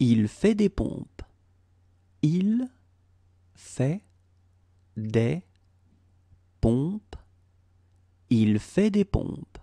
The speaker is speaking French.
Il fait des pompes. Il fait des pompes. Il fait des pompes.